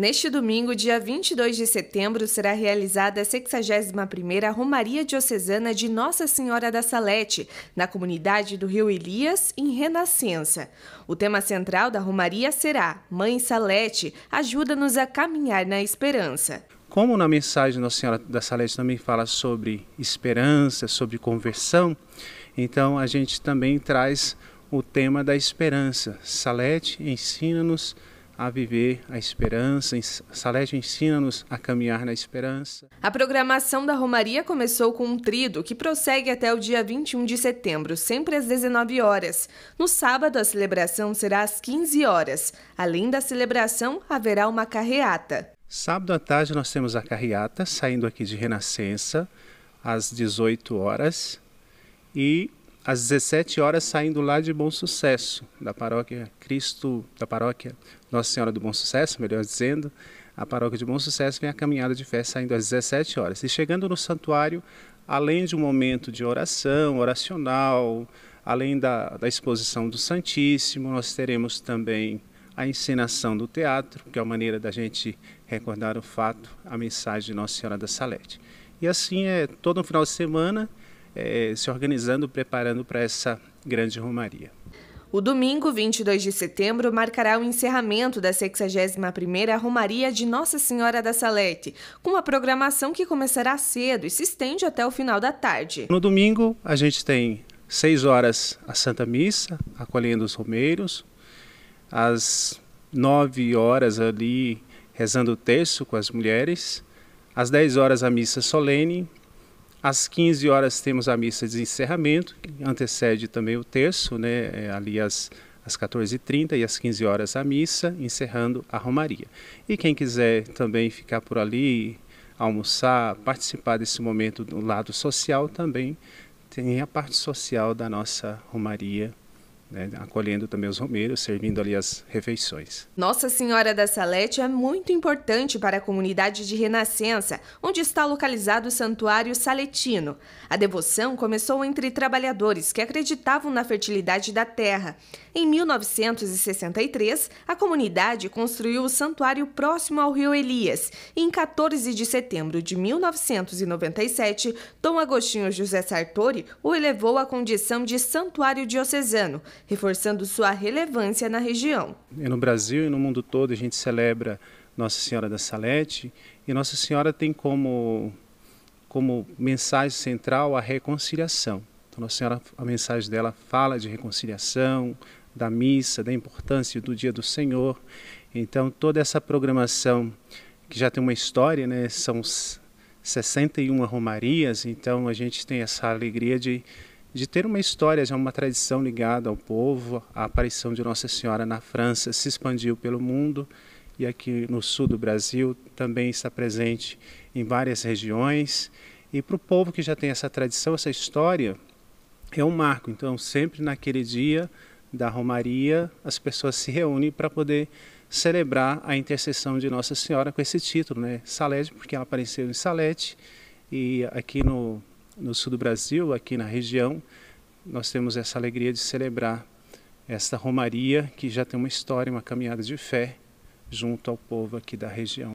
Neste domingo, dia 22 de setembro, será realizada a 61ª Romaria Diocesana de Nossa Senhora da Salete, na comunidade do Rio Elias, em Renascença. O tema central da Romaria será Mãe Salete, ajuda-nos a caminhar na esperança. Como na mensagem Nossa Senhora da Salete também fala sobre esperança, sobre conversão, então a gente também traz o tema da esperança. Salete ensina-nos a a viver a esperança. Salete ensina-nos a caminhar na esperança. A programação da Romaria começou com um trido que prossegue até o dia 21 de setembro, sempre às 19 horas. No sábado, a celebração será às 15 horas. Além da celebração, haverá uma carreata. Sábado à tarde nós temos a carreata, saindo aqui de Renascença, às 18 horas. E às 17 horas saindo lá de Bom Sucesso, da paróquia Cristo, da paróquia Nossa Senhora do Bom Sucesso, melhor dizendo, a paróquia de Bom Sucesso vem a caminhada de fé saindo às 17 horas. E chegando no santuário, além de um momento de oração, oracional, além da, da exposição do Santíssimo, nós teremos também a encenação do teatro, que é a maneira da gente recordar o fato, a mensagem de Nossa Senhora da Salete. E assim é todo um final de semana é, se organizando, preparando para essa grande romaria. O domingo, 22 de setembro, marcará o encerramento da 61ª Romaria de Nossa Senhora da Salete, com uma programação que começará cedo e se estende até o final da tarde. No domingo, a gente tem 6 horas a Santa Missa, acolhendo os romeiros, às 9 horas ali rezando o terço com as mulheres, às 10 horas a missa solene, às 15 horas temos a missa de encerramento, que antecede também o terço, né, é, ali às, às 14h30 e às 15 horas a missa, encerrando a Romaria. E quem quiser também ficar por ali, almoçar, participar desse momento do lado social também, tem a parte social da nossa Romaria né, acolhendo também os romeiros, servindo ali as refeições. Nossa Senhora da Salete é muito importante para a comunidade de Renascença, onde está localizado o Santuário Saletino. A devoção começou entre trabalhadores que acreditavam na fertilidade da terra. Em 1963, a comunidade construiu o santuário próximo ao rio Elias. E em 14 de setembro de 1997, Dom Agostinho José Sartori o elevou à condição de santuário diocesano, reforçando sua relevância na região. No Brasil e no mundo todo, a gente celebra Nossa Senhora da Salete e Nossa Senhora tem como, como mensagem central a reconciliação. Então, Nossa Senhora, a mensagem dela fala de reconciliação, da missa, da importância do Dia do Senhor. Então, toda essa programação que já tem uma história, né? São 61 romarias, então a gente tem essa alegria de, de ter uma história, já uma tradição ligada ao povo. A aparição de Nossa Senhora na França se expandiu pelo mundo e aqui no sul do Brasil também está presente em várias regiões. E para o povo que já tem essa tradição, essa história, é um marco. Então, sempre naquele dia da Romaria, as pessoas se reúnem para poder celebrar a intercessão de Nossa Senhora com esse título, né? Salete, porque ela apareceu em Salete e aqui no, no sul do Brasil, aqui na região, nós temos essa alegria de celebrar esta Romaria que já tem uma história, uma caminhada de fé junto ao povo aqui da região.